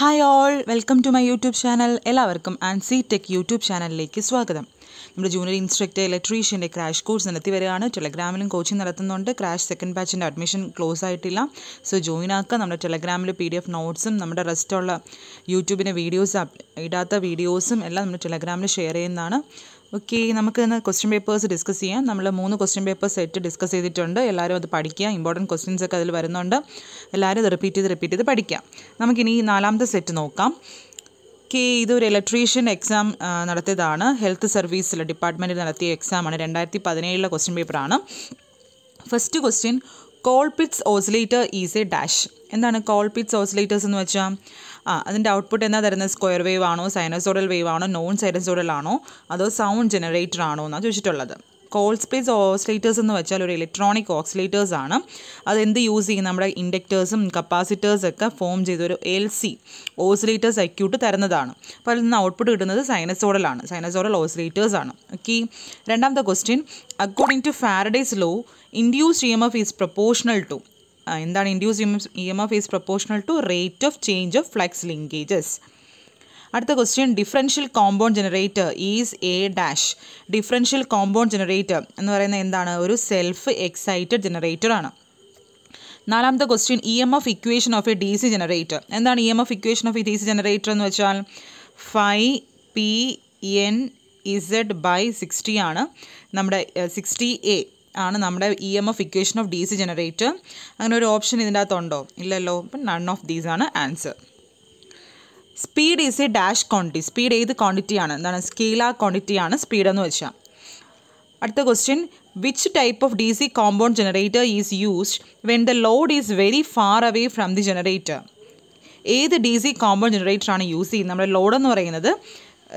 hi all welcome to my YouTube channel എല്ലാവർക്കും and C tech YouTube ചാനലിലേക്ക് സ്വാഗതം നമ്മുടെ ജൂനിയർ ഇൻസ്ട്രക്ടർ ഇലക്ട്രീഷ്യൻ്റെ ക്രാഷ് കോഴ്സ് നടത്തി വരികയാണ് ടെലഗ്രാമിലും കോച്ചിങ് നടത്തുന്നുണ്ട് ക്രാഷ് സെക്കൻഡ് ബാച്ചിൻ്റെ അഡ്മിഷൻ ക്ലോസ് ആയിട്ടില്ല സോ ജോയിൻ ആക്കുക നമ്മുടെ ടെലഗ്രാമിൽ പി ഡി എഫ് നോട്ട്സും നമ്മുടെ റെസ്റ്റുള്ള യൂട്യൂബിൻ്റെ വീഡിയോസ് ഇടാത്ത വീഡിയോസും എല്ലാം നമ്മുടെ ടെലഗ്രാമിൽ ഷെയർ ചെയ്യുന്നതാണ് ഓക്കെ നമുക്ക് ഇന്ന് ക്വസ്റ്റ്യൻ പേപ്പേഴ്സ് ഡിസ്കസ് ചെയ്യാം നമ്മൾ മൂന്ന് ക്വസ്റ്റ്യൻ പേപ്പേഴ്സ് സെറ്റ് ഡിസ്കസ് ചെയ്തിട്ടുണ്ട് എല്ലാവരും അത് പഠിക്കുക ഇമ്പോർട്ടൻറ്റ് ക്വസ്റ്റ്യൻസ് ഒക്കെ അതിൽ വരുന്നുണ്ട് എല്ലാവരും ഇത് റിപ്പീറ്റ് ചെയ്ത് റിപ്പീറ്റ് ചെയ്ത് പഠിക്കാം നമുക്കിനി നാലാമത്തെ സെറ്റ് നോക്കാം ഓക്കെ ഇതൊരു ഇലക്ട്രീഷ്യൻ എക്സാം നടത്തിയതാണ് ഹെൽത്ത് സർവീസിൽ ഡിപ്പാർട്ട്മെൻറ്റിൽ നടത്തിയ എക്സാമാണ് രണ്ടായിരത്തി പതിനേഴിലെ ക്വസ്റ്റ്യൻ പേപ്പറാണ് first question Colpitts oscillator is a dash എന്താണ് കോൾപിറ്റ്സ് ഓസിലേറ്റേഴ്സ് എന്ന് വെച്ചാൽ ആ അതിൻ്റെ ഔട്ട്പുട്ട് എന്താ തരുന്നത് സ്ക്വയർ വേവ് ആണോ സൈനസോഡൽ വേവ് ആണോ നോൺ സൈനസോഡൽ ആണോ അതോ സൗണ്ട് ജനറേറ്റർ ആണോ എന്നാണ് ചോദിച്ചിട്ടുള്ളത് കോൾഡ് സ്പേസ് ഓസിലേറ്റേഴ്സ് എന്ന് വെച്ചാൽ ഒരു ഇലക്ട്രോണിക് ഓക്സിലേറ്റേഴ്സ് ആണ് അത് എന്ത് യൂസ് ചെയ്യും നമ്മുടെ ഇൻഡക്റ്റേഴ്സും ഒക്കെ ഫോം ചെയ്ത ഒരു എൽ സി ഓസിലേറ്റർ സർക്യൂട്ട് തരുന്നതാണ് അപ്പോൾ അതിൽ നിന്ന് ഔട്ട്പുട്ട് കിട്ടുന്നത് സൈനസോഡലാണ് സൈനസോഡൽ ഓസിലേറ്റേഴ്സ് ആണ് ഓക്കെ രണ്ടാമത്തെ question according to Faraday's law induced E M F is proportional to എന്താണ് induce E M F is proportional to rate of change of flux linkages അടുത്ത question differential compound generator is a dash differential compound generator എന്ന് പറയുന്നത് എന്താണ് ഒരു self excited generator ആണ് നാലാമത്തെ question E M F equation of a D C generator എന്താണ് E M F equation of a D C generator എന്ന് വെച്ചാൽ phi P N Z by sixty ആണ് നമ്മുടെ സിക്സ്റ്റി എ ആണ് നമ്മുടെ E M F equation of D C generator അങ്ങനെ ഒരു option ഇതിൻ്റെ അകത്തുണ്ടോ ഇല്ലല്ലോ അപ്പം നൺ ഓഫ് ദീസ് ആണ് answer speed is a dash quantity speed ഏത് ക്വാണ്ടിറ്റി ആണ് എന്താണ് ക്വാണ്ടിറ്റി ആണ് സ്പീഡ് എന്ന് വെച്ചാൽ അടുത്ത question which type of D C compound generator is used when the load is very far away from the generator ഏത് D C compound ജനറേറ്ററാണ് use ചെയ്യുന്നത് നമ്മുടെ ലോഡ് എന്ന് പറയുന്നത്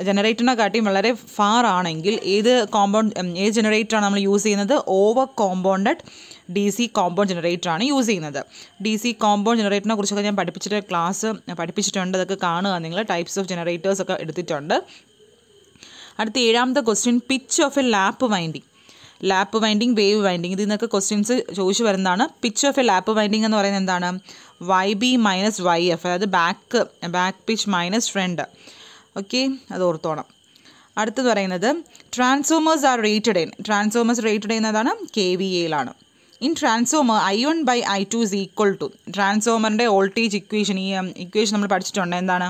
ജനറേറ്ററിനെ കാട്ടിയും വളരെ ഫാർ ആണെങ്കിൽ ഏത് കോമ്പൗണ്ട് ഏത് ജനറേറ്ററാണ് നമ്മൾ യൂസ് ചെയ്യുന്നത് over compounded D C compound ജനറേറ്ററാണ് യൂസ് ചെയ്യുന്നത് ഡി സി കോമ്പൗണ്ട് ജനറേറ്ററിനെ കുറിച്ചൊക്കെ ഞാൻ പഠിപ്പിച്ചിട്ട് ക്ലാസ് പഠിപ്പിച്ചിട്ടുണ്ട് അതൊക്കെ കാണുക നിങ്ങൾ ടൈപ്സ് ഓഫ് ജനറേറ്റേഴ്സ് ഒക്കെ എടുത്തിട്ടുണ്ട് അടുത്ത ഏഴാമത്തെ question pitch of a lap winding lap winding wave winding ഇതിൽ നിന്നൊക്കെ ക്വസ്റ്റ്യൻസ് ചോദിച്ചു വരുന്നതാണ് pitch of a lap winding എന്ന് പറയുന്നത് എന്താണ് Y B minus Y F അതായത് back back pitch minus front okay അത് ഓർത്തോണം അടുത്തത് പറയുന്നത് transformers are rated in transformers rated ചെയ്യുന്നതാണ് കെ വി എയിലാണ് in transformer I one by I two is equal to ട്രാൻസ്ഫോമറിൻ്റെ വോൾട്ടേജ് ഇക്വേഷൻ ഈ equation നമ്മൾ പഠിച്ചിട്ടുണ്ട് എന്താണ്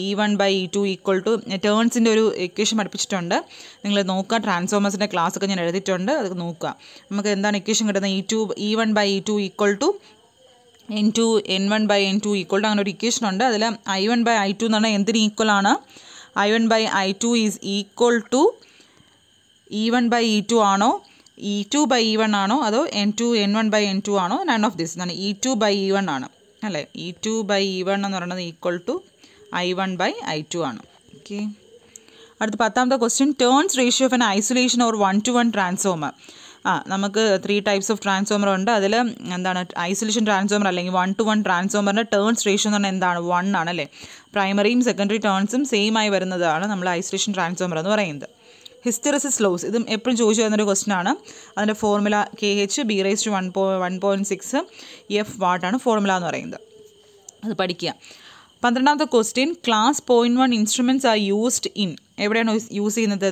E one by E two equal to ടേൺസിൻ്റെ ഒരു ഇക്വേഷൻ പഠിപ്പിച്ചിട്ടുണ്ട് നിങ്ങൾ നോക്കുക ട്രാൻസ്ഫോമേഴ്സിൻ്റെ ക്ലാസ്സൊക്കെ ഞാൻ എഴുതിയിട്ടുണ്ട് അത് നോക്കുക നമുക്ക് എന്താണ് ഇക്വേഷൻ കിട്ടുന്നത് E two E one by E two equal to N two N one by N two equal to അങ്ങനെ ഒരു ഇക്വേഷൻ ഉണ്ട് അതിൽ I one by I two എന്ന് പറഞ്ഞാൽ എന്തിനും ഈക്വൽ ആണ് I one by I two is equal to E one by E two ആണോ E two by E one ആണോ അതോ N two N one by N two ആണോ none of this എന്നാണ് E two by E one ആണ് അല്ലേ E two by E one എന്ന് പറയുന്നത് equal to I one by I two ആണ് okay അടുത്ത പത്താമത്തെ question turns ratio of an isolation or one to one transformer ആ നമുക്ക് ത്രീ ടൈപ്സ് ഓഫ് ട്രാൻസ്ഫോമർ ഉണ്ട് അതിൽ എന്താണ് ഐസൊലേഷൻ ട്രാൻസ്ഫോമർ അല്ലെങ്കിൽ വൺ ടു വൺ ട്രാൻസ്ഫോമറിൻ്റെ ടേൺസ് റേഷ്യോ എന്ന് പറഞ്ഞാൽ എന്താണ് വൺ ആണല്ലേ പ്രൈമറിയും സെക്കൻഡറി ടേൺസും സെയിം ആയി വരുന്നതാണ് നമ്മൾ ഐസൊലേഷൻ ട്രാൻസ്ഫോമർ എന്ന് പറയുന്നത് ഹിസ്റ്ററിസിസ് ലോസ് ഇതും എപ്പോഴും ചോദിച്ചു വരുന്നൊരു ക്വസ്റ്റൻ ആണ് അതിൻ്റെ formula K H B raise to one പോ വൺ പോയിൻറ്റ് സിക്സ് എഫ് വാട്ടാണ് ഫോർമുല എന്ന് പറയുന്നത് അത് പഠിക്കുക പന്ത്രണ്ടാമത്തെ question class point one instruments are used in എവിടെയാണ് യൂസ് ചെയ്യുന്നത്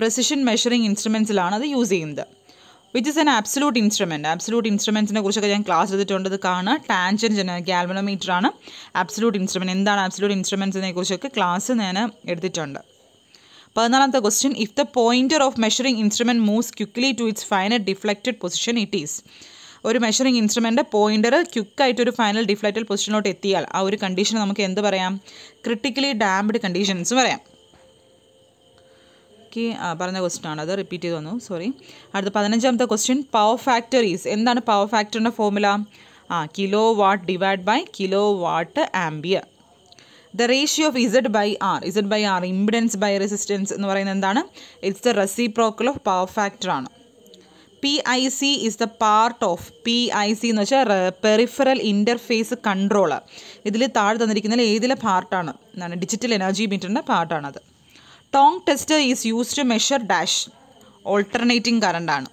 പ്രസിഷൻ മെഷറിംഗ് ഇൻസ്ട്രുമെൻസിലാണ് അത് യൂസ് ചെയ്യുന്നത് which is an absolute instrument absolute ഇൻസ്ട്രുമെൻസിനെ കുറിച്ചൊക്കെ ഞാൻ ക്ലാസ് എടുത്തിട്ടുണ്ട് ഇത് കാണുക ടാൻജൻറ്റ് ഗാൽവനോമീറ്റർ ആണ് അബ്സലൂട്ട് ഇൻസ്ട്രുമെൻറ്റ് എന്താണ് അബ്സലൂട്ട് ഇൻസ്ട്രുമെൻസിനെ കുറിച്ചൊക്കെ ക്ലാസ് ഞാൻ എടുത്തിട്ടുണ്ട് പതിനാലാമത്തെ question if the pointer of measuring instrument moves quickly to its final deflected position it is ഒരു മെഷറിംഗ് ഇൻസ്ട്രുമെൻ്റ് പോയിൻ്റർ ക്യുക്കായിട്ട് ഒരു ഫൈനൽ ഡിഫ്ലക്റ്റഡ് പൊസിഷനിലോട്ട് എത്തിയാൽ ആ ഒരു കണ്ടീഷൻ നമുക്ക് എന്ത് പറയാം ക്രിട്ടിക്കലി ഡാംഡ് കണ്ടീഷൻസ് പറയാം ബാക്കി പറഞ്ഞ ക്വസ്റ്റൻ ആണ് അത് റിപ്പീറ്റ് ചെയ്ത് വന്നു സോറി അടുത്ത പതിനഞ്ചാമത്തെ ക്വസ്റ്റ്യൻ പവർ ഫാക്ടറീസ് എന്താണ് പവർ ഫാക്ടറിൻ്റെ ഫോമുല ആ kilowatt divide by kilowatt ampere the ratio of Z by R Z by R impedance by resistance എന്ന് പറയുന്നത് എന്താണ് it's the reciprocal of power ഫാക്ടറാണ് P I C is the part of P I C എന്ന് വെച്ചാൽ peripheral interface controller ഇതിൽ താഴെ തന്നിരിക്കുന്നതിൽ ഏതിലെ പാർട്ടാണ് എന്താണ് ഡിജിറ്റൽ എനർജി മീറ്ററിൻ്റെ പാർട്ടാണത് tong tester is use to measure dash alternating കറണ്ടാണ്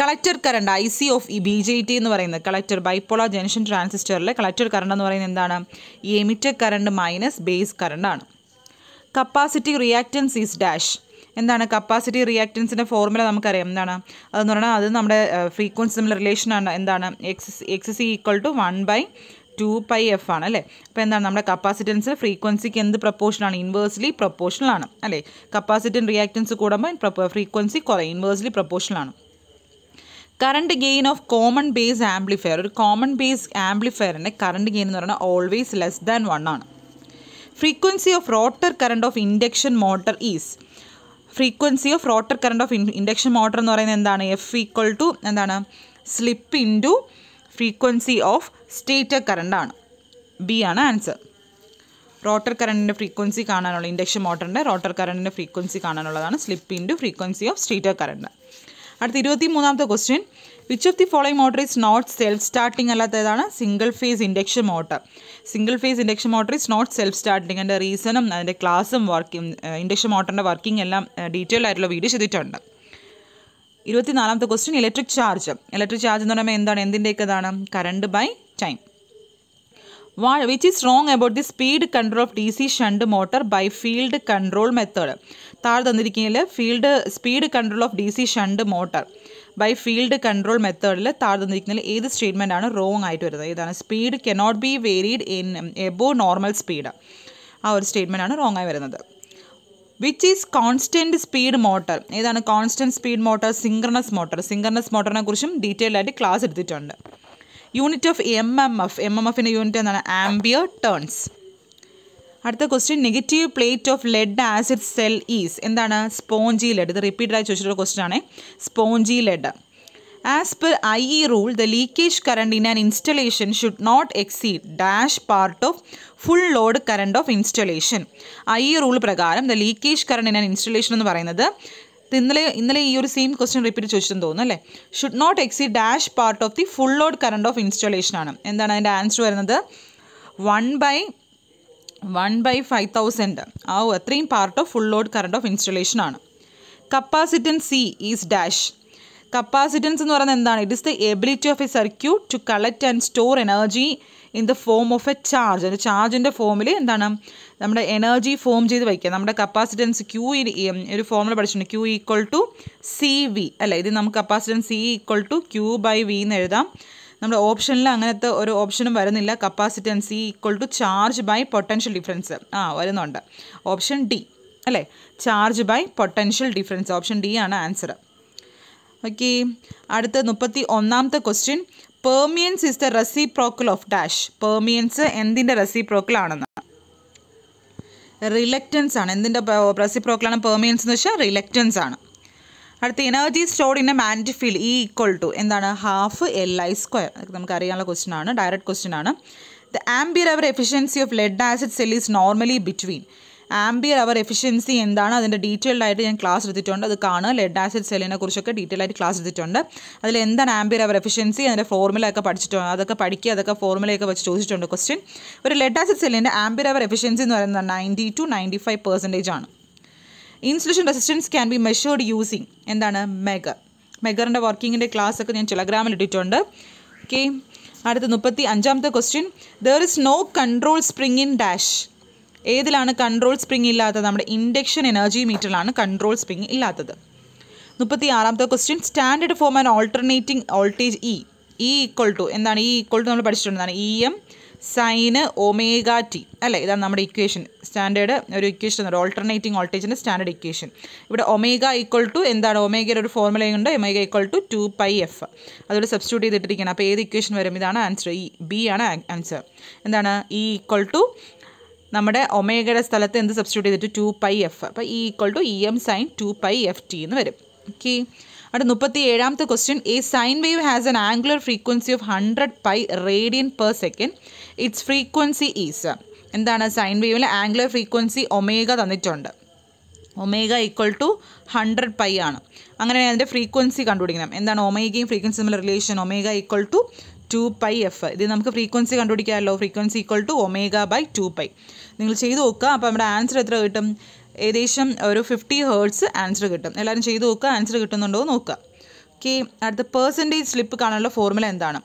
collector current I C of E B J T എന്ന് പറയുന്നത് കളക്ടർ ബൈപ്പോള ജനഷൻ ട്രാൻസിസ്റ്ററിലെ കളക്ടർ കറണ്ട് എന്ന് പറയുന്നത് എന്താണ് എമിറ്റർ കറണ്ട് മൈനസ് ബേസ് കറണ്ടാണ് കപ്പാസിറ്റി റിയാക്റ്റൻസ് ഈസ് ഡാഷ് എന്താണ് കപ്പാസിറ്റി റിയാക്റ്റൻസിൻ്റെ ഫോർമുല നമുക്കറിയാം എന്താണ് അതെന്ന് പറഞ്ഞാൽ അത് നമ്മുടെ ഫ്രീക്വൻസി തമ്മിലുള്ള റിലേഷനാണ് എന്താണ് X X C equal to one by two pi F ആണ് അല്ലേ അപ്പോൾ എന്താണ് നമ്മുടെ കപ്പാസിറ്റൻസ് ഫ്രീക്വൻസിക്ക് എന്ത് പ്രപ്പോർഷനാണ് ഇൻവേഴ്സ്ലി പ്രപ്പോർഷനാണ് അല്ലേ കപ്പാസിറ്റൻ റിയാക്റ്റൻസ് കൂടുമ്പോൾ ഫ്രീക്വൻസി കുറയും ഇൻവേഴ്സ്ലി പ്രപ്പോർഷനാണ് current gain of common base amplifier ഒരു കോമൺ ബേസ് ആംപ്ലിഫയറിൻ്റെ കറണ്ട് ഗെയിൻ എന്ന് പറഞ്ഞാൽ ഓൾവേസ് ലെസ് ദാൻ വൺ ആണ് frequency of rotor current of induction motor is frequency of rotor current of induction motor എന്ന് പറയുന്നത് എന്താണ് എഫ് ഈക്വൽ ടു എന്താണ് slip in frequency of stator ആണ് B ആണ് ആൻസർ റോട്ടർ കറണ്ടിൻ്റെ ഫ്രീക്വൻസി കാണാനുള്ള induction മോട്ടറിൻ്റെ റോട്ടർ കറണ്ടിൻ്റെ frequency കാണാനുള്ളതാണ് slip into frequency of stator current അടുത്ത ഇരുപത്തി മൂന്നാമത്തെ question which of the following motor is not self starting അല്ലാത്തതാണ് single phase induction motor single phase induction motor is not self starting അതിൻ്റെ റീസണും അതിൻ്റെ ക്ലാസ്സും വർക്കിംഗ് ഇൻഡക്ഷൻ മോട്ടറിൻ്റെ working എല്ലാം ഡീറ്റെയിൽ ആയിട്ടുള്ള വീഡിയോ ചെയ്തിട്ടുണ്ട് ഇരുപത്തിനാലാമത്തെ question electric charge electric charge എന്ന് പറയുമ്പോൾ എന്താണ് എന്തിൻ്റെയൊക്കെ ഇതാണ് current by time which is wrong about the speed control of DC shunt motor by field control method താഴെ തന്നിരിക്കുന്നതിൽ field speed control of D C shunt motor by field control മെത്തേഡിൽ താഴെ തന്നിരിക്കുന്നതിൽ ഏത് സ്റ്റേറ്റ്മെൻ്റ് ആണ് റോങ് ആയിട്ട് വരുന്നത് ഏതാണ് speed cannot be varied in above normal speed ആ ഒരു സ്റ്റേറ്റ്മെൻ്റ് ആണ് റോങ് ആയി വരുന്നത് which is constant speed motor ഏതാണ് constant speed motor synchronous motor synchronous മോട്ടറിനെ കുറിച്ചും ഡീറ്റെയിൽ ആയിട്ട് ക്ലാസ് എടുത്തിട്ടുണ്ട് unit of M M F M M എഫിൻ്റെ യൂണിറ്റ് എന്താണ് ആംബിയർ ടേൺസ് അടുത്ത question negative plate of lead acid cell is എന്താണ് spongy lead ഇത് റിപ്പീറ്റഡായി ചോദിച്ചിട്ടുള്ള ക്വസ്റ്റ്യൻ ആണേ spongy lead as per I E rule the leakage current in and installation should not exceed dash part of full load current of installation I E rule പ്രകാരം the leakage current in and installation എന്ന് പറയുന്നത് ഇന്നലെ ഇന്നലെ ഈ ഒരു same question repeat ചോദിച്ചെന്ന് തോന്നുന്നു അല്ലേ should not exceed dash part of the full load current of installation ആണ് എന്താണ് അതിൻ്റെ ആൻസർ വരുന്നത് one by one by five thousand ആ അത്രയും part of full load current of installation ആണ് capacitance C is dash capacitance എന്ന് പറയുന്നത് എന്താണ് it is the ability of a circuit to collect and store energy in the form of a charge അതിൻ്റെ ചാർജിൻ്റെ ഫോമിൽ എന്താണ് നമ്മുടെ എനർജി ഫോം ചെയ്ത് വയ്ക്കുക നമ്മുടെ കപ്പാസിറ്റൻസ് ക്യൂ ഒരു ഫോമിൽ പഠിച്ചിട്ടുണ്ട് Q equal to C V അല്ല ഇത് നമുക്ക് capacitance C equal to Q by V എന്ന് എഴുതാം നമ്മുടെ ഓപ്ഷനിൽ അങ്ങനത്തെ ഒരു ഓപ്ഷനും വരുന്നില്ല capacitance equal to charge by potential difference ആ വരുന്നുണ്ട് ഓപ്ഷൻ ഡി അല്ലേ charge by potential difference option D ആണ് ആൻസർ ഓക്കെ അടുത്ത മുപ്പത്തി ഒന്നാമത്തെ question permeance is the reciprocal of dash permeance എന്തിൻ്റെ ആണെന്ന് റിലക്റ്റൻസ് ആണ് എന്തിൻ്റെ റെസിപ്രോക്കലാണ് പെർമിയൻസ് എന്ന് വെച്ചാൽ റിലക്റ്റൻസ് ആണ് അടുത്ത energy stored in a field E equal to എന്താണ് ഹാഫ് എൽ ഐ സ്ക്വയർ നമുക്ക് അറിയാനുള്ള ക്വസ്റ്റ്യൻ ആണ് ഡയറക്റ്റ് ക്വസ്റ്റ്യൻ ആണ് the ampere hour efficiency of lead acid cell is normally between ampere hour efficiency എന്താണ് അതിൻ്റെ ഡീറ്റെയിൽഡ് ആയിട്ട് ഞാൻ ക്ലാസ് എടുത്തിട്ടുണ്ട് അത് കാണുക ലെഡ് ആസിഡ് സെല്ലിനെ കുറിച്ചൊക്കെ ഡീറ്റെയിൽ ആയിട്ട് ക്ലാസ് എടുത്തിട്ടുണ്ട് അതിൽ എന്താണ് ആംബിയർ അവർ എഫിഷ്യൻസി അതിൻ്റെ ഫോർമുല ഒക്കെ പഠിച്ചിട്ടുണ്ട് അതൊക്കെ പഠിക്കുക അതൊക്കെ ഫോർമുലയൊക്കെ വെച്ച് ചോദിച്ചിട്ടുണ്ട് ക്വസ്റ്റ്യൻ ഒരു ലെഡ് ആസിഡ് സെല്ലിൻ്റെ ആംബിയർ അവർ എഫിഷ്യൻസി എന്ന് പറയുന്നത് ninety two ninety five percentage ആണ് insulation resistance can be measured using എന്താണ് മെഗർ മെഗറിൻ്റെ വർക്കിങ്ങിൻ്റെ ഒക്കെ ഞാൻ ടെലഗ്രാമിൽ ഇട്ടിട്ടുണ്ട് ഓക്കെ അടുത്ത മുപ്പത്തി അഞ്ചാമത്തെ question there is no control spring in dash ഏതിലാണ് കൺട്രോൾ സ്പ്രിംഗ് ഇല്ലാത്തത് നമ്മുടെ ഇൻഡക്ഷൻ എനർജി മീറ്ററിലാണ് കൺട്രോൾ സ്പ്രിംഗ് ഇല്ലാത്തത് മുപ്പത്തി ആറാമത്തെ question standard form and alternating voltage E E equal to എന്താണ് ഇ ഈക്വൾ ടു നമ്മൾ പഠിച്ചിട്ടുണ്ടെന്നാണ് E M sine omega T അല്ലേ ഇതാണ് നമ്മുടെ ഇക്വേഷൻ സ്റ്റാൻഡേർഡ് ഒരു ഇക്വേഷൻ ഒരു ഓൾട്ടർനേറ്റിംഗ് വോൾട്ടേജിൻ്റെ സ്റ്റാൻഡേർഡ് ഇക്വേഷൻ ഇവിടെ ഒമേഗ ഈക്വൾ ടു എന്താണ് ഒമേഗയുടെ ഒരു ഫോർമുലയുണ്ട് omega equal to two pi F അതോട് സബ്സ്റ്റിറ്റ്യൂട്ട് ചെയ്തിട്ടിരിക്കുകയാണ് അപ്പോൾ ഏത് ഇക്വേഷൻ വരും ഇതാണ് ആൻസർ ഇ ബി ആണ് ആൻസർ എന്താണ് ഇ ഈക്വൾ ടു നമ്മുടെ ഒമേഗയുടെ സ്ഥലത്ത് എന്ത് സബ്സ്റ്റിറ്റ്യൂട്ട് ചെയ്തിട്ട് ടു പൈ എഫ് അപ്പോൾ E equal to E M sine two pi F T എന്ന് വരും ഓക്കെ അവിടെ മുപ്പത്തി ഏഴാമത്തെ question a sine wave has an angular frequency of hundred pi radian per second its frequency is എന്താണ് sine വേവിലെ angular frequency omega തന്നിട്ടുണ്ട് omega equal to hundred pi ആണ് അങ്ങനെ അതിൻ്റെ ഫ്രീക്വൻസി കണ്ടുപിടിക്കണം എന്താണ് ഒമേഗയും ഫ്രീക്വൻസി തമ്മിൽ relation omega equal to two pi F ഇത് നമുക്ക് ഫ്രീക്വൻസി കണ്ടുപിടിക്കാമല്ലോ frequency equal to omega by two pi നിങ്ങൾ ചെയ്ത് നോക്കുക അപ്പോൾ നമ്മുടെ ആൻസർ എത്ര കിട്ടും ഏകദേശം ഒരു ഫിഫ്റ്റി ഹേർട്സ് ആൻസർ കിട്ടും എല്ലാവരും ചെയ്ത് നോക്കുക ആൻസർ കിട്ടുന്നുണ്ടോ എന്ന് നോക്കുക ഓക്കെ അടുത്ത പേഴ്സൻറ്റേജ് സ്ലിപ്പ് കാണാനുള്ള ഫോർമുല എന്താണ്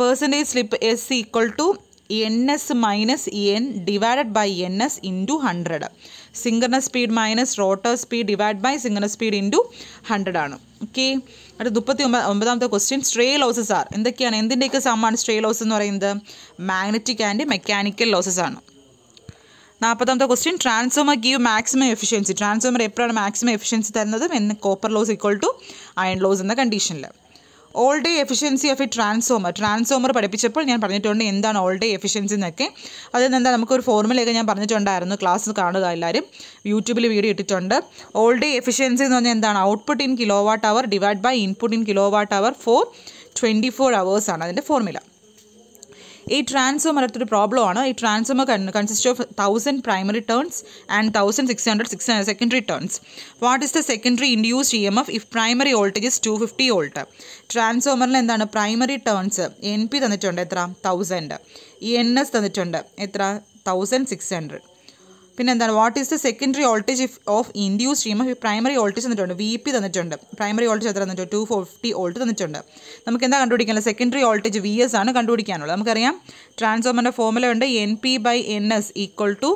percentage slip S equal to N S minus N divided by N S into hundred synchronous speed minus rotor speed divide by synchronous speed into hundred ആണ് okay എന്നിട്ട് മുപ്പത്തി ഒമ്പത് ഒമ്പതാമത്തെ question stray losses R എന്തൊക്കെയാണ് എന്തിൻ്റെയൊക്കെ സമ്മാണ് stray loss എന്ന് പറയുന്നത് magnetic and mechanical losses ആണ് നാൽപ്പതാമത്തെ question transformer give maximum efficiency transformer എപ്പോഴാണ് മാക്സിമം എഫിഷ്യൻസി തരുന്നത് എന്ന് copper loss equal to iron loss എന്ന കണ്ടീഷനിൽ all day efficiency of a transformer transformer പഠിപ്പിച്ചപ്പോൾ ഞാൻ പറഞ്ഞിട്ടുണ്ട് എന്താണ് ഓൾ ഡേ എഫിഷ്യൻസി എന്നൊക്കെ അതിൽ നിന്ന് എന്താ നമുക്കൊരു ഫോർമുലയൊക്കെ ഞാൻ പറഞ്ഞിട്ടുണ്ടായിരുന്നു ക്ലാസ് കാണുക എല്ലാവരും യൂട്യൂബിൽ വീഡിയോ ഇട്ടിട്ടുണ്ട് ഓൾ ഡേ എഫിഷ്യൻസി എന്ന് പറഞ്ഞാൽ എന്താണ് output in kilo watt hour divide by input in kilo watt hour for twenty four അവേഴ്സാണ് അതിൻ്റെ ഫോർമുല ഈ ട്രാൻസ്ഫോമർ അടുത്തൊരു ആണ് ഈ transformer consist of thousand primary turns and thousand six hundred six secondary turns what is the secondary induced E M F if primary voltage two fifty volt ട്രാൻസ്ഫോമറിൽ എന്താണ് primary turns N P തന്നിട്ടുണ്ട് എത്ര thousand ഈ N S തന്നിട്ടുണ്ട് എത്ര thousand six hundred പിന്നെ എന്താണ് what is the secondary voltage if of induce stream of primary voltage തന്നിട്ടുണ്ട് വി പി തന്നിട്ടുണ്ട് പ്രൈമറി വോൾട്ടേജ് എത്ര തന്നിട്ടുണ്ട് ടു ഫോർട്ടി വോൾട്ട് തന്നിട്ടുണ്ട് നമുക്ക് എന്താ കണ്ടുപിടിക്കാനുള്ളത് സെക്കൻഡറി വോൾട്ടേജ് വി എസ് ആണ് കണ്ടുപിടിക്കാനുള്ളത് നമുക്കറിയാം ട്രാൻസ്ഫോമറിൻ്റെ ഫോർമുല ഉണ്ട് N P by N S equal to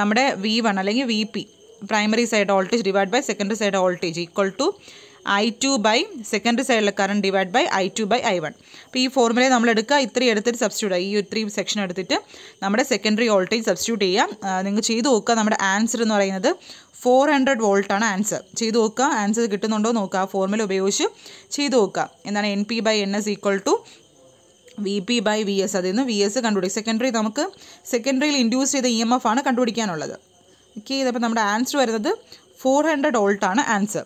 നമ്മുടെ വി വൺ അല്ലെങ്കിൽ V P primary side voltage divide by secondary side voltage equal to I two by secondary സൈഡിലെ current divide by I two by I one അപ്പോൾ ഈ ഫോർമുലയെ നമ്മൾ എടുക്കുക ഇത്രയും എടുത്തിട്ട് substitute ഈ ഇത്രയും സെക്ഷൻ എടുത്തിട്ട് നമ്മുടെ സെക്കൻഡറി വോൾട്ടേജ് സബ്സ്റ്റിറ്റ്യൂട്ട് ചെയ്യുക നിങ്ങൾ ചെയ്ത് നോക്കുക നമ്മുടെ ആൻസർ എന്ന് പറയുന്നത് ഫോർ ഹൺഡ്രഡ് വോൾട്ടാണ് ആൻസർ ചെയ്ത് നോക്കുക ആൻസർ കിട്ടുന്നുണ്ടോ നോക്കുക ആ ഫോർമുല ഉപയോഗിച്ച് ചെയ്ത് നോക്കുക എന്താണ് N P by N S equal to V P by V S അതിൽ നിന്ന് വി എസ് കണ്ടുപിടിക്കും സെക്കൻഡറി നമുക്ക് സെക്കൻഡറിയിൽ ഇൻഡ്യൂസ് ചെയ്ത ഇ എം എഫ് ആണ് കണ്ടുപിടിക്കാനുള്ളത് ഓക്കെ ഇതപ്പോൾ നമ്മുടെ ആൻസർ വരുന്നത് ഫോർ ഹൺഡ്രഡ് വോൾട്ടാണ് ആൻസർ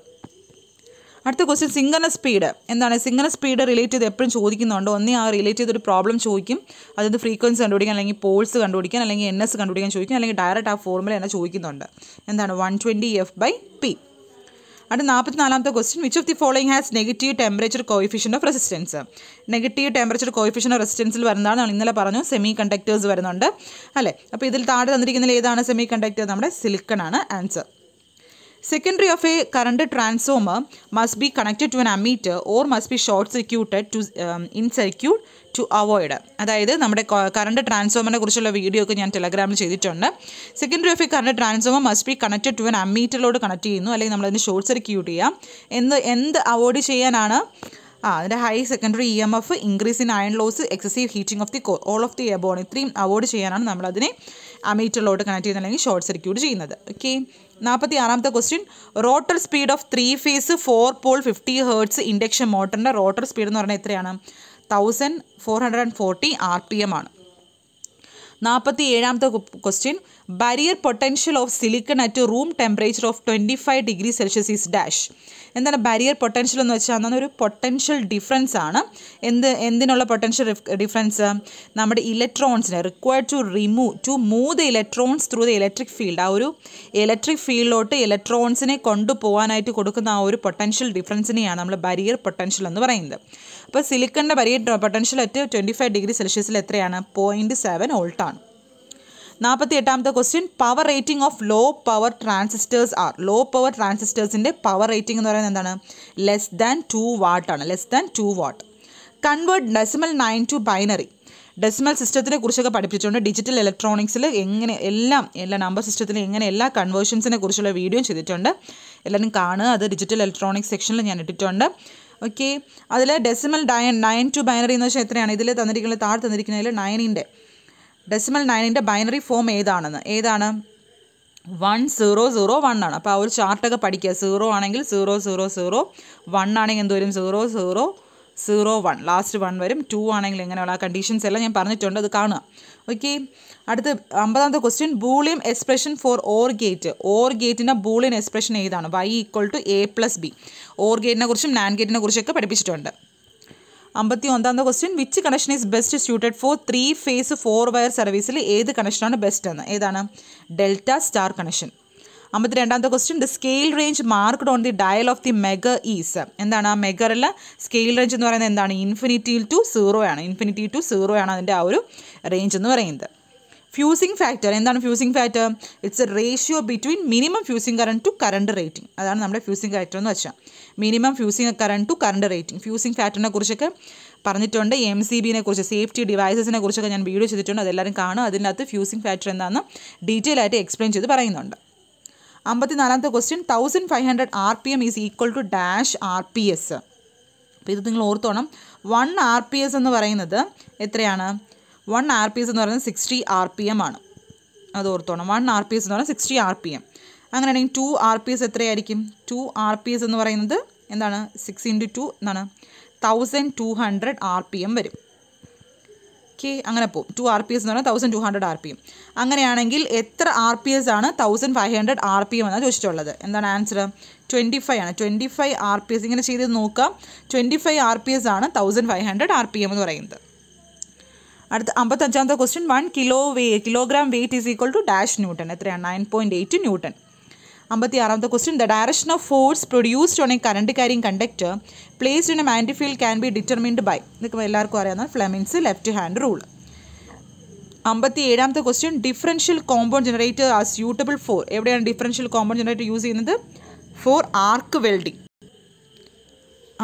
അടുത്ത ക്വസ്റ്റ്യൻ സിംഗല സ്പീഡ് എന്താണ് സിംഗല സ്പീഡ് റിലേറ്റ് ചെയ്ത് എപ്പോഴും ചോദിക്കുന്നുണ്ട് ഒന്നേ ആ റിലേറ്റ് ചെയ്തൊരു പ്രോബ്ലം ചോദിക്കും അതായത് ഫ്രീക്വൻസി കണ്ടുപിടിക്കാൻ അല്ലെങ്കിൽ പോൾസ് കണ്ടുപിടിക്കാൻ അല്ലെങ്കിൽ എൻ എസ് കണ്ടുപിടിക്കാൻ ചോദിക്കും അല്ലെങ്കിൽ ഡയറക്റ്റ് ആ ഫോർമുല എന്നെ ചോദിക്കുന്നുണ്ട് എന്താണ് one twenty F by P അടുത്ത നാൽപ്പത്തിനാലാമത്തെ question which of the following has negative temperature coefficient of resistance negative temperature coefficient of റെസിസ്റ്റൻസിൽ വരുന്നതാണ് നമ്മൾ ഇന്നലെ പറഞ്ഞു സെമി കണ്ടക്ടേഴ്സ് വരുന്നുണ്ട് അല്ലേ അപ്പോൾ ഇതിൽ താഴെ തന്നിരിക്കുന്നതിൽ ഏതാണ് സെമി കണ്ടക്ടർ നമ്മുടെ സിലിക്കൺ ആണ് answer Secondary of a current transformer must be connected to an ammeter or must be short circuited to, um, in circuit to avoid അതായത് നമ്മുടെ കറണ്ട് ട്രാൻസ്ഫോമറിനെ കുറിച്ചുള്ള വീഡിയോ ഒക്കെ ഞാൻ ടെലഗ്രാമിൽ ചെയ്തിട്ടുണ്ട് സെക്കൻഡറി ഓഫ് ഈ current transformer must be connected to N അമ്മീറ്ററിലോട് connect ചെയ്യുന്നു അല്ലെങ്കിൽ നമ്മളതിന് ഷോർട്ട് സർക്യൂട്ട് ചെയ്യാം എന്ത് എന്ത് അവോയ്ഡ് ചെയ്യാനാണ് ആ അതിൻ്റെ high secondary E M F increase in iron loss excessive heating of the core all of the above ഇത്രയും അവോയ്ഡ് ചെയ്യാനാണ് നമ്മളതിനെ അമീറ്ററിലോട്ട് കണക്ട് ചെയ്യുന്നത് അല്ലെങ്കിൽ ഷോർട്ട് സർക്യൂട്ട് ചെയ്യുന്നത് ഓക്കെ നാൽപ്പത്തി ആറാമത്തെ question rotor speed of three phase four pole fifty hertz induction മോട്ടറിൻ്റെ rotor speed എന്ന് പറഞ്ഞാൽ എത്രയാണ് thousand four hundred and forty R P M ആണ് നാൽപ്പത്തി ഏഴാമത്തെ question barrier potential of silicon at room temperature of twenty five degree Celsius is dash എന്താണ് barrier potential എന്ന് വെച്ചാൽ എന്താണ് ഒരു പൊട്ടൻഷ്യൽ ഡിഫറൻസ് ആണ് എന്ത് എന്തിനുള്ള പൊട്ടൻഷ്യൽ ഡിഫറൻസ് നമ്മുടെ ഇലക്ട്രോൺസിനെ required to remove to move the electrons through the electric field ആ ഒരു ഇലക്ട്രിക് ഫീൽഡിലോട്ട് ഇലക്ട്രോൺസിനെ കൊണ്ടുപോകാനായിട്ട് കൊടുക്കുന്ന ആ ഒരു പൊട്ടൻഷ്യൽ ഡിഫറൻസിനെയാണ് നമ്മൾ ബാരിയർ പൊട്ടൻഷ്യൽ എന്ന് പറയുന്നത് അപ്പോൾ സിലിക്കണിൻ്റെ barrier potential at twenty five degree സെൽഷ്യസിൽ എത്രയാണ് പോയിൻറ്റ് സെവൻ ഓൾട്ടാണ് നാൽപ്പത്തി എട്ടാമത്തെ question power rating of low power transistors are low power ട്രാൻസിസ്റ്റേഴ്സിൻ്റെ പവർ റേറ്റിംഗ് എന്ന് പറയുന്നത് എന്താണ് ലെസ് ദാൻ ടു വാട്ടാണ് less than two watt convert decimal nine to binary decimal സിസ്റ്റത്തിനെ കുറിച്ചൊക്കെ പഠിപ്പിച്ചുകൊണ്ട് ഡിജിറ്റൽ ഇലക്ട്രോണിക്സിൽ എങ്ങനെ എല്ലാം എല്ലാ നമ്പർ സിസ്റ്റത്തിൽ എങ്ങനെ എല്ലാ കൺവേർഷൻസിനെ കുറിച്ചുള്ള വീഡിയോയും ചെയ്തിട്ടുണ്ട് എല്ലാവരും കാണുക അത് ഡിജിറ്റൽ ഇലക്ട്രോണിക്സ് സെക്ഷനിൽ ഞാൻ ഇട്ടിട്ടുണ്ട് ഓക്കെ അതിൽ ഡെസിമൽ ഡയൻ നയൻ ടു ബൈനറി എന്ന് വെച്ചാൽ എത്രയാണ് ഇതിൽ തന്നിരിക്കുന്നത് താഴെ തന്നിരിക്കുന്നതിൽ നയനിൻ്റെ ഡെസിമൽ നയനിൻ്റെ ബൈനറി ഫോം ഏതാണെന്ന് ഏതാണ് വൺ സീറോ സീറോ വൺ ആണ് അപ്പോൾ ആ ഒരു ചാർട്ടൊക്കെ പഠിക്കുക സീറോ ആണെങ്കിൽ സീറോ സീറോ സീറോ വൺ ആണെങ്കിൽ എന്ത് വരും zero zero zero one last one വരും ടു ആണെങ്കിൽ എങ്ങനെയുള്ള ആ കണ്ടീഷൻസ് എല്ലാം ഞാൻ പറഞ്ഞിട്ടുണ്ട് അത് കാണുക ഓക്കെ അടുത്ത് അമ്പതാമത്തെ question Boolean expression for OR gate OR ഗേറ്റിൻ്റെ ബൂളിയൻ എക്സ്പ്രഷൻ ഏതാണ് Y equal to A plus B OR ഗേറ്റിനെ കുറിച്ചും നാൻ ഗേറ്റിനെ കുറിച്ചൊക്കെ പഠിപ്പിച്ചിട്ടുണ്ട് അമ്പത്തി ഒന്നാമത്തെ question which connection is best suited for three phase four wire സർവീസിൽ ഏത് കണക്ഷനാണ് ബെസ്റ്റ് എന്ന് ഏതാണ് ഡെൽറ്റ സ്റ്റാർ കണക്ഷൻ അമ്പത്തി രണ്ടാമത്തെ question the scale range marked on the dial of the megger is എന്താണ് ആ മെഗറല്ല സ്കെയിൽ റേഞ്ച് എന്ന് പറയുന്നത് എന്താണ് ഇൻഫിനിറ്റിയിൽ ടു സീറോ ആണ് ഇൻഫിനിറ്റി ടു സീറോ ആണ് അതിൻ്റെ ആ ഒരു റേഞ്ച് എന്ന് പറയുന്നത് ഫ്യൂസിംഗ് ഫാക്ടർ എന്താണ് fusing factor it's a ratio between minimum fusing current to current rating അതാണ് നമ്മുടെ ഫ്യൂസിംഗ് ഫാക്ടർ എന്ന് വെച്ചാൽ minimum fusing current to current rating fusing ഫാക്ടറിനെ കുറിച്ചൊക്കെ പറഞ്ഞിട്ടുണ്ട് എം സി ബിനെ കുറിച്ച് സേഫ്റ്റി ഡിവൈസസിനെ കുറിച്ചൊക്കെ ഞാൻ വീഡിയോ ചെയ്തിട്ടുണ്ട് അതെല്ലാവരും കാണും അതിനകത്ത് ഫ്യൂസിങ് ഫാറ്റർ എന്താണെന്ന് ഡീറ്റെയിൽ ആയിട്ട് എക്സ്പ്ലെയിൻ ചെയ്ത് പറയുന്നുണ്ട് അമ്പത്തിനാലാമത്തെ question thousand five hundred R P M is equal to dash R P S അപ്പോൾ ഇത് നിങ്ങൾ ഓർത്തോണം വൺ ആർ പി എസ് എന്ന് പറയുന്നത് എത്രയാണ് വൺ ആർ പി എസ് എന്ന് പറയുന്നത് സിക്സ്റ്റി ആർ പി എം ആണ് അത് ഓർത്തോണം വൺ ആർ പി എസ് എന്ന് പറയുന്നത് സിക്സ്റ്റി ആർ പി എം അങ്ങനെയാണെങ്കിൽ ടു ആർ പി എസ് എത്രയായിരിക്കും ടു ആർ പി എസ് എന്ന് പറയുന്നത് എന്താണ് സിക്സ് ഇൻറ്റു ടു എന്നാണ് thousand two hundred R P M വരും ഓക്കെ അങ്ങനെ പോകും ടു ആർ പി എസ് എന്ന് പറഞ്ഞാൽ thousand two hundred R P M അങ്ങനെയാണെങ്കിൽ എത്ര ആർ പി എസ് ആണ് thousand five hundred R P M എന്നാണ് ചോദിച്ചിട്ടുള്ളത് എന്താണ് ആൻസർ ട്വൻറ്റി ഫൈവ് ആണ് twenty five R P S ഇങ്ങനെ ചെയ്ത് നോക്കാം twenty five R P S ആണ് thousand five hundred R P M എന്ന് പറയുന്നത് അടുത്ത അമ്പത്തഞ്ചാമത്തെ question one kilo way kilogram weight is equal to dash newton എത്രയാണ് നയൻ പോയിൻറ്റ് എയ്റ്റ് ന്യൂട്ടൺ അമ്പത്തി ആറാമത്തെ question the direction of force produced on a current carrying conductor placed in a മാൻഡ് field can be determined by ഇതൊക്കെ എല്ലാവർക്കും അറിയാവുന്ന Fleming's left hand rule അമ്പത്തി ഏഴാമത്തെ question differential compound generator ആ suitable for എവിടെയാണ് ഡിഫറൻഷ്യൽ കോമ്പൗണ്ട് ജനറേറ്റർ യൂസ് ചെയ്യുന്നത് for arc welding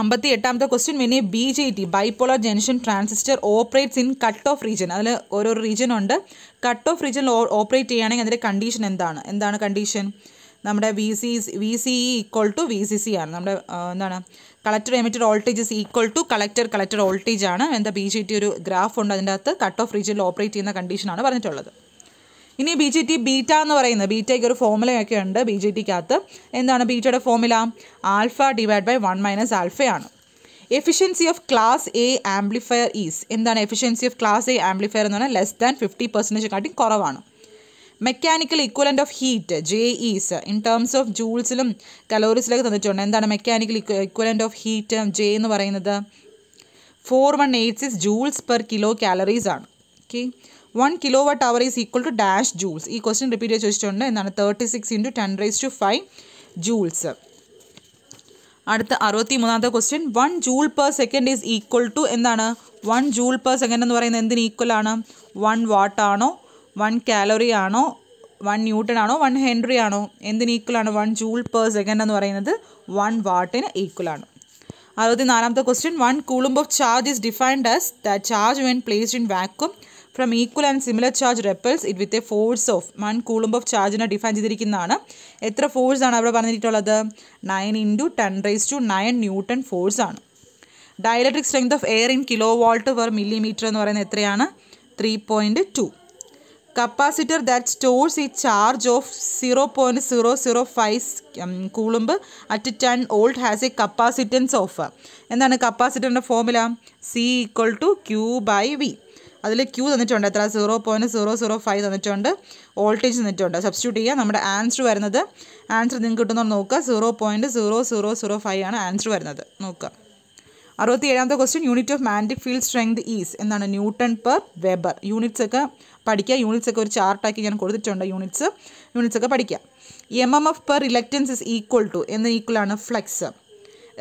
അമ്പത്തി എട്ടാമത്തെ ക്വസ്റ്റ്യൻ പിന്നെ B J T bipolar junction transistor operates in cut off region അതിൽ ഓരോ റീജിയൻ ഉണ്ട് കട്ട് ഓഫ് റീജിയനിൽ ഓപ്പറേറ്റ് ചെയ്യുകയാണെങ്കിൽ അതിൻ്റെ കണ്ടീഷൻ എന്താണ് എന്താണ് കണ്ടീഷൻ നമ്മുടെ V C V C E equal to V C C ആണ് നമ്മുടെ എന്താണ് collector emitter voltage is equal to collector collector voltage ആണ് എന്താ ബി ജി ടി ഒരു ഗ്രാഫ് ഉണ്ട് അതിൻ്റെ അകത്ത് കട്ട് ഓഫ് റീജിയനിൽ ഓപ്പറേറ്റ് ചെയ്യുന്ന കണ്ടീഷനാണ് പറഞ്ഞിട്ടുള്ളത് ഇനി ബി ജി ടി ബീറ്റ എന്ന് പറയുന്നത് ബീറ്റയ്ക്ക് ഒരു ഫോമുലയൊക്കെ ഉണ്ട് ബി ജി ടിക്കകത്ത് എന്താണ് ബീറ്റയുടെ formula alpha divide by one minus ആൽഫയാണ് efficiency of class A amplifier is എന്താണ് efficiency of class A amplifier എന്ന് പറഞ്ഞാൽ ലെസ് ദാൻ ഫിഫ്റ്റി പെർസെൻറ്റേജ് കാട്ടി കുറവാണ് mechanical equivalent of heat J is in terms of ജൂൾസിലും കലോറീസിലൊക്കെ തന്നിട്ടുണ്ട് എന്താണ് mechanical equivalent of heat J എന്ന് പറയുന്നത് four one eight six joules per kilo calories ആണ് okay one kilo watt hour is equal to dash joules ഈ question repeat ചെയ്ത് ചോദിച്ചിട്ടുണ്ട് എന്താണ് thirty six into ten raise to five joules അടുത്ത അറുപത്തി മൂന്നാമത്തെ question one joule per second is equal to എന്താണ് one joule per second എന്ന് പറയുന്നത് എന്തിന് ഈക്വൽ ആണ് വൺ വാട്ട് ആണോ വൺ കാലറി ആണോ വൺ ന്യൂട്ടൺ ആണോ വൺ ഹെൻറി ആണോ എന്തിന് ഈക്വൽ ആണ് വൺ ജൂൾ പെർ സെക്കൻഡ് എന്ന് പറയുന്നത് വൺ വാട്ടിന് ഈക്വലാണ് അറുപത്തി നാലാമത്തെ question one coulomb of charge is defined as the charge when placed in vacuum from equal and similar charge repels it with a force of one coulomb of ചാർജിനെ define ചെയ്തിരിക്കുന്നതാണ് എത്ര force ആണ് അവിടെ പറഞ്ഞിട്ടുള്ളത് nine into ten raise to nine newton force ആണ് dielectric strength of air in kilo volt per millimetre എന്ന് പറയുന്നത് എത്രയാണ് three point two capacitor that stores ഈ charge of zero point zero zero five coulomb at ten volt has a capacitance of എന്താണ് കപ്പാസിറ്ററിൻ്റെ formula C equal to Q by V അതിൽ Q തന്നിട്ടുണ്ട് എത്ര zero point zero zero five തന്നിട്ടുണ്ട് voltage തന്നിട്ടുണ്ട് substitute ചെയ്യുക നമ്മുടെ ആൻസർ വരുന്നത് ആൻസർ നിങ്ങൾക്ക് കിട്ടുന്നോ നോക്കുക zero point zero zero zero five ആണ് ആൻസർ വരുന്നത് നോക്കുക അറുപത്തി ഏഴാമത്തെ question unit of magnetic field strength is എന്നാണ് ന്യൂട്ടൺ പെർ വെബർ യൂണിറ്റ്സ് ഒക്കെ പഠിക്കുക യൂണിറ്റ്സ് ഒക്കെ ഒരു ചാർട്ടാക്കി ഞാൻ കൊടുത്തിട്ടുണ്ട് യൂണിറ്റ്സ് യൂണിറ്റ്സ് ഒക്കെ പഠിക്കുക M M F per reluctance is equal to എന്ന് ഈക്വൽ ആണ് flux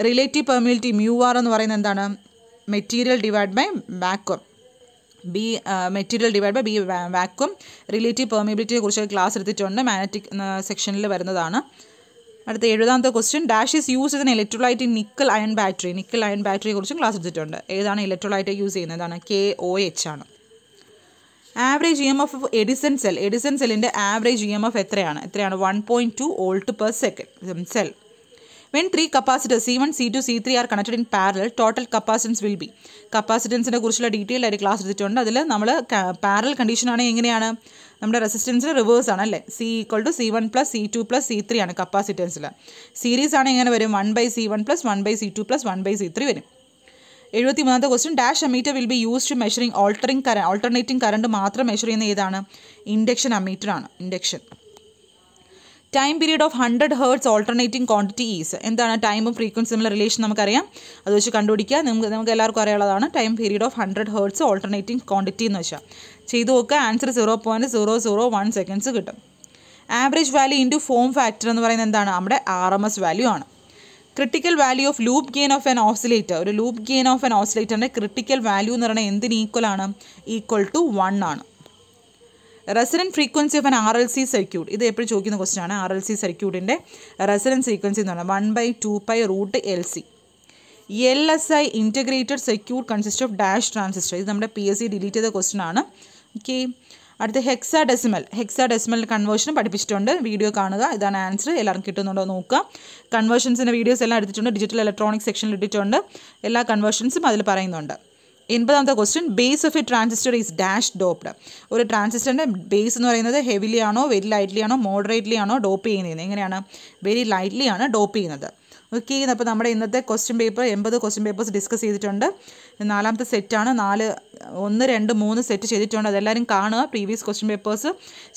relative permeability mu R എന്ന് പറയുന്നത് എന്താണ് material divide by vacuum B material divide by B vacuum relative പെർമിബിലിറ്റിയെ കുറിച്ച് ക്ലാസ് എടുത്തിട്ടുണ്ട് മാനറ്റിക് സെക്ഷനിൽ വരുന്നതാണ് അടുത്ത എഴുപതാമത്തെ question dash is used in electrolyte in nickel iron battery nickel iron ബാറ്ററിയെ കുറിച്ചും ക്ലാസ് എടുത്തിട്ടുണ്ട് ഏതാണ് ഇലക്ട്രോലൈറ്റ് യൂസ് ചെയ്യുന്നത് ഇതാണ് കെ ഒ എച്ച് ആണ് average E M F Edison cell Edison സെല്ലിൻ്റെ ആവറേജ് ഇ എം എഫ് എത്രയാണ് എത്രയാണ് one point two volt per second cell when three capacitor C one C two C three are connected in parallel total capacitance will be കപ്പാസിറ്റൻസിനെ കുറിച്ചുള്ള detail ആയിട്ട് class എടുത്തിട്ടുണ്ട് അതിൽ നമ്മൾ parallel കണ്ടീഷനാണ് എങ്ങനെയാണ് നമ്മുടെ റെസിസ്റ്റൻസ് റിവേഴ്സ് ആണ് അല്ലേ C equal to C one plus C two plus C three ആണ് കപ്പാസിറ്റൻസിൽ സീരീസ് ആണ് എങ്ങനെ വരും one by C one plus one by C two plus one by C three വരും എഴുപത്തി മൂന്നാമത്തെ question dash ammeter will be use to measuring altering കറ alternating current മാത്രം മെഷർ ചെയ്യുന്ന ഏതാണ് ഇൻഡക്ഷൻ അമീറ്റർ ആണ് induction time period of hundred hertz alternating quantity is എന്താണ് ടൈമും ഫ്രീക്വൻസി തമ്മിലുള്ള റിലേഷൻ നമുക്കറിയാം അത് വെച്ച് കണ്ടുപിടിക്കുക നമുക്ക് നമുക്ക് എല്ലാവർക്കും അറിയാവുന്നതാണ് time period of hundred hertz alternating quantity എന്ന് വെച്ചാൽ ചെയ്തു നോക്കുക answer zero point zero zero one seconds കിട്ടും average value into form factor എന്ന് പറയുന്നത് എന്താണ് നമ്മുടെ ആർ എം എസ് വാല്യൂ ആണ് critical value of loop gain of an oscillator ഒരു ലൂപ്പ് ഗെയിൻ ഓഫ് എൻ ഓസിലേറ്ററിൻ്റെ ക്രിട്ടിക്കൽ വാല്യൂ എന്ന് പറയുന്നത് എന്തിന് ഈക്വൽ ആണ് ഈക്വൽ ടു വൺ ആണ് resonant frequency of an R L C circuit ഇത് എപ്പോഴും ചോദിക്കുന്ന ക്വസ്റ്റൻ ആണ് ആർ എൽ സി സർക്യൂട്ടിൻ്റെ റെസിഡൻറ്റ് ഫ്രീക്വൻസി എന്ന് പറഞ്ഞാൽ one by two pi root L C L S I integrated circuit consist of dash transistor ഇത് നമ്മുടെ പി എസ് സി ഡിലീറ്റ് ചെയ്ത ക്വസ്റ്റൻ ആണ് ഓക്കെ അടുത്ത hexadecimal hexadecimal conversion പഠിപ്പിച്ചിട്ടുണ്ട് video കാണുക ഇതാണ് ആൻസർ എല്ലാവർക്കും കിട്ടുന്നുണ്ടോ നോക്കുക കൺവേർഷൻസിൻ്റെ വീഡിയോസ് എല്ലാം എടുത്തിട്ടുണ്ട് ഡിജിറ്റൽ ഇലക്ട്രോണിക് സെക്ഷനിൽ ഇട്ടിട്ടുണ്ട് എല്ലാ കൺവേർഷൻസും അതിൽ പറയുന്നുണ്ട് എൺപതാമത്തെ question base of a transistor is dash doped ഒരു ട്രാൻസിസ്റ്ററിൻ്റെ ബേസ് എന്ന് പറയുന്നത് ഹെവിലി ആണോ വെരി ലൈറ്റ്ലി ആണോ മോഡറേറ്റ്ലി ആണോ ഡോപ്പ് ചെയ്യുന്നത് എങ്ങനെയാണ് വെരി ലൈറ്റ്ലി ആണ് ഡോപ്പ് ചെയ്യുന്നത് ഓക്കെ അപ്പോൾ നമ്മുടെ ഇന്നത്തെ ക്വസ്റ്റ്യൻ പേപ്പർ എൺപത് ക്വസ്റ്റ്യൻ പേപ്പേഴ്സ് ഡിസ്കസ് ചെയ്തിട്ടുണ്ട് നാലാമത്തെ സെറ്റാണ് നാല് ഒന്ന് രണ്ട് മൂന്ന് സെറ്റ് ചെയ്തിട്ടുണ്ട് അതെല്ലാവരും കാണുക പ്രീവിയസ് ക്വസ്റ്റ്യൻ പേപ്പേഴ്സ്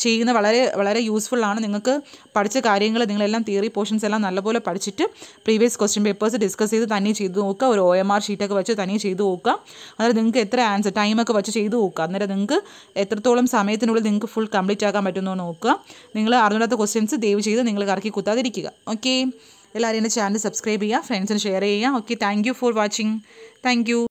ചെയ്യുന്ന വളരെ വളരെ യൂസ്ഫുൾ ആണ് നിങ്ങൾക്ക് പഠിച്ച കാര്യങ്ങൾ നിങ്ങളെല്ലാം തിയറി പോർഷൻസ് എല്ലാം നല്ലപോലെ പഠിച്ചിട്ട് പ്രീവിയസ് ക്വസ്റ്റ്യൻ പേപ്പേഴ്സ് ഡിസ്കസ് ചെയ്ത് തന്നെ ചെയ്ത് നോക്കുക ഒരു ഒ എം ആർ ഷീറ്റൊക്കെ വെച്ച് തന്നെ ചെയ്ത് നോക്കുക അന്നേരം നിങ്ങൾക്ക് എത്ര ആൻസർ ടൈമൊക്കെ വെച്ച് ചെയ്ത് നോക്കുക അന്നേരം നിങ്ങൾക്ക് എത്രത്തോളം സമയത്തിനുള്ളിൽ നിങ്ങൾക്ക് ഫുൾ കംപ്ലീറ്റ് ആക്കാൻ പറ്റുന്നോ നോക്കുക നിങ്ങൾ അറിഞ്ഞിടാത്ത ക്വസ്റ്റ്യൻസ് ദയവ് ചെയ്ത് നിങ്ങൾ കറക്കി കുത്താതിരിക്കുക ഓക്കെ എല്ലാവരും എൻ്റെ ചാനൽ സബ്സ്ക്രൈബ് ചെയ്യുക ഫ്രണ്ട്സിന് ഷെയർ ചെയ്യുക okay thank for watching thank